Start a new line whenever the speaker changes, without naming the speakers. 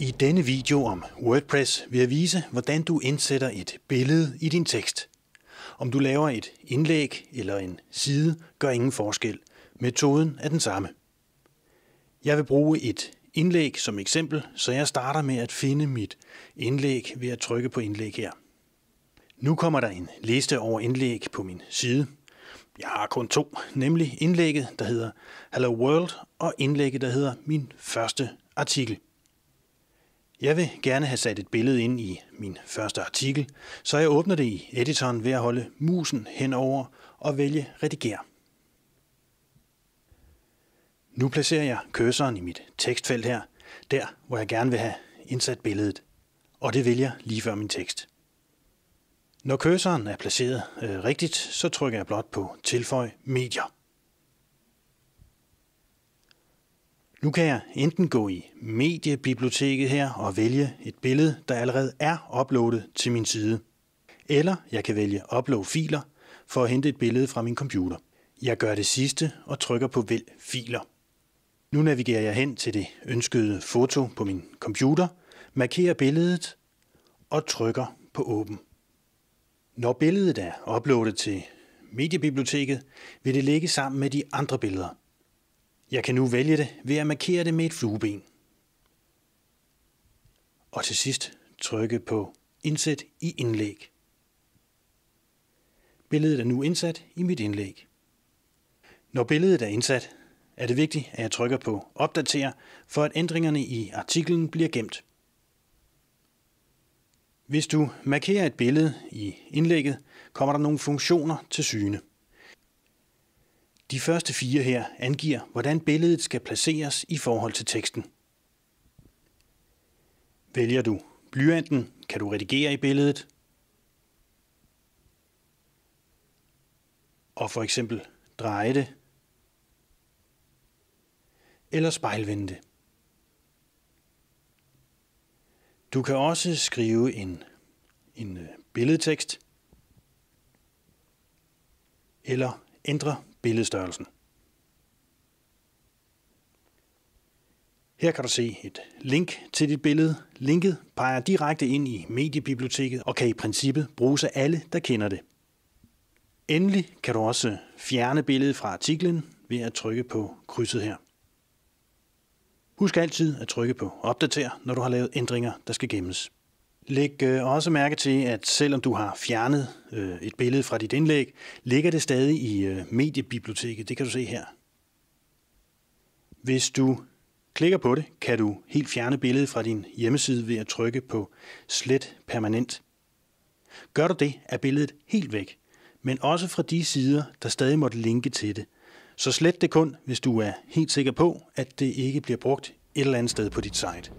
I denne video om WordPress vil jeg vise, hvordan du indsætter et billede i din tekst. Om du laver et indlæg eller en side, gør ingen forskel. Metoden er den samme. Jeg vil bruge et indlæg som eksempel, så jeg starter med at finde mit indlæg ved at trykke på indlæg her. Nu kommer der en liste over indlæg på min side. Jeg har kun to, nemlig indlægget, der hedder Hello World, og indlægget, der hedder Min første artikel. Jeg vil gerne have sat et billede ind i min første artikel, så jeg åbner det i editoren ved at holde musen henover og vælge Rediger. Nu placerer jeg cursoren i mit tekstfelt her, der hvor jeg gerne vil have indsat billedet, og det vælger lige før min tekst. Når cursoren er placeret øh, rigtigt, så trykker jeg blot på Tilføj medier. Nu kan jeg enten gå i mediebiblioteket her og vælge et billede, der allerede er uploadet til min side. Eller jeg kan vælge upload filer for at hente et billede fra min computer. Jeg gør det sidste og trykker på vælg filer. Nu navigerer jeg hen til det ønskede foto på min computer, markerer billedet og trykker på åben. Når billedet er uploadet til mediebiblioteket, vil det ligge sammen med de andre billeder – jeg kan nu vælge det ved at markere det med et flueben. Og til sidst trykke på Indsæt i indlæg. Billedet er nu indsat i mit indlæg. Når billedet er indsat, er det vigtigt, at jeg trykker på Opdater, for at ændringerne i artiklen bliver gemt. Hvis du markerer et billede i indlægget, kommer der nogle funktioner til syne. De første fire her angiver, hvordan billedet skal placeres i forhold til teksten. Vælger du blyanten, kan du redigere i billedet. Og for eksempel dreje det. Eller spejlvende det. Du kan også skrive en, en øh, billedtekst eller ændre billedstørrelsen. Her kan du se et link til dit billede. Linket peger direkte ind i mediebiblioteket og kan i princippet bruges af alle, der kender det. Endelig kan du også fjerne billedet fra artiklen ved at trykke på krydset her. Husk altid at trykke på opdater, når du har lavet ændringer, der skal gemmes. Læg øh, også mærke til, at selvom du har fjernet øh, et billede fra dit indlæg, ligger det stadig i øh, mediebiblioteket. Det kan du se her. Hvis du klikker på det, kan du helt fjerne billedet fra din hjemmeside ved at trykke på Slet permanent. Gør du det, er billedet helt væk, men også fra de sider, der stadig måtte linke til det. Så slet det kun, hvis du er helt sikker på, at det ikke bliver brugt et eller andet sted på dit site.